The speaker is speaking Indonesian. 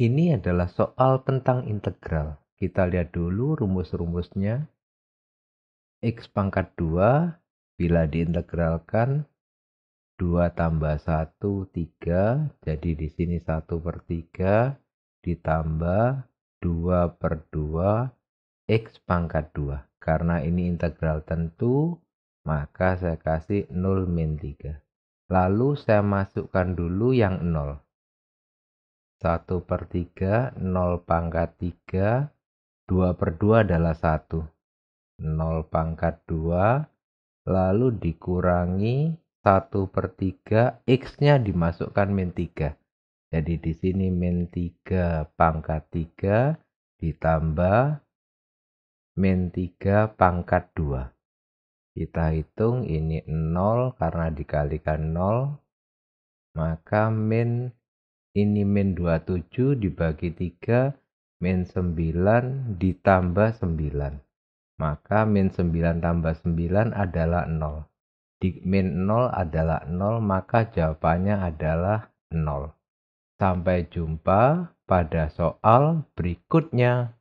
Ini adalah soal tentang integral. Kita lihat dulu rumus-rumusnya. X pangkat 2 bila diintegralkan 2 tambah 1, 3. Jadi di sini 1 per 3 ditambah 2 per 2 X pangkat 2. Karena ini integral tentu, maka saya kasih 0 min 3. Lalu saya masukkan dulu yang 0. 1 per 3, 0 pangkat 3, 2 per 2 adalah 1. 0 pangkat 2, lalu dikurangi 1 per 3, x-nya dimasukkan min 3. Jadi di sini min 3 pangkat 3 ditambah min 3 pangkat 2. Kita hitung ini 0 karena dikalikan 0, maka min ini min 27 dibagi 3 min 9 ditambah 9 maka min 9 tambah 9 adalah 0 di min 0 adalah 0 maka jawabannya adalah 0 sampai jumpa pada soal berikutnya